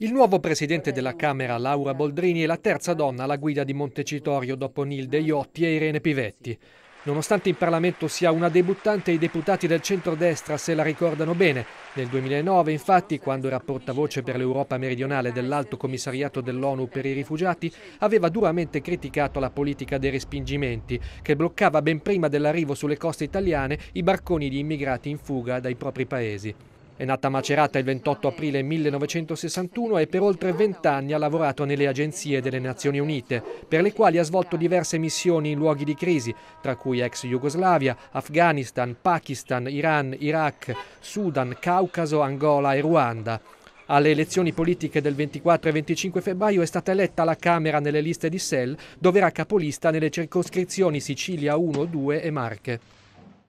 Il nuovo presidente della Camera, Laura Boldrini, è la terza donna alla guida di Montecitorio dopo Nilde Iotti e Irene Pivetti. Nonostante in Parlamento sia una debuttante, i deputati del centrodestra se la ricordano bene. Nel 2009, infatti, quando era portavoce per l'Europa meridionale dell'Alto Commissariato dell'ONU per i rifugiati, aveva duramente criticato la politica dei respingimenti, che bloccava ben prima dell'arrivo sulle coste italiane i barconi di immigrati in fuga dai propri paesi. È nata a Macerata il 28 aprile 1961 e per oltre vent'anni ha lavorato nelle agenzie delle Nazioni Unite, per le quali ha svolto diverse missioni in luoghi di crisi, tra cui ex Jugoslavia, Afghanistan, Pakistan, Iran, Iraq, Sudan, Caucaso, Angola e Ruanda. Alle elezioni politiche del 24 e 25 febbraio è stata eletta alla Camera nelle liste di SEL, dove era capolista nelle circoscrizioni Sicilia 1, 2 e Marche.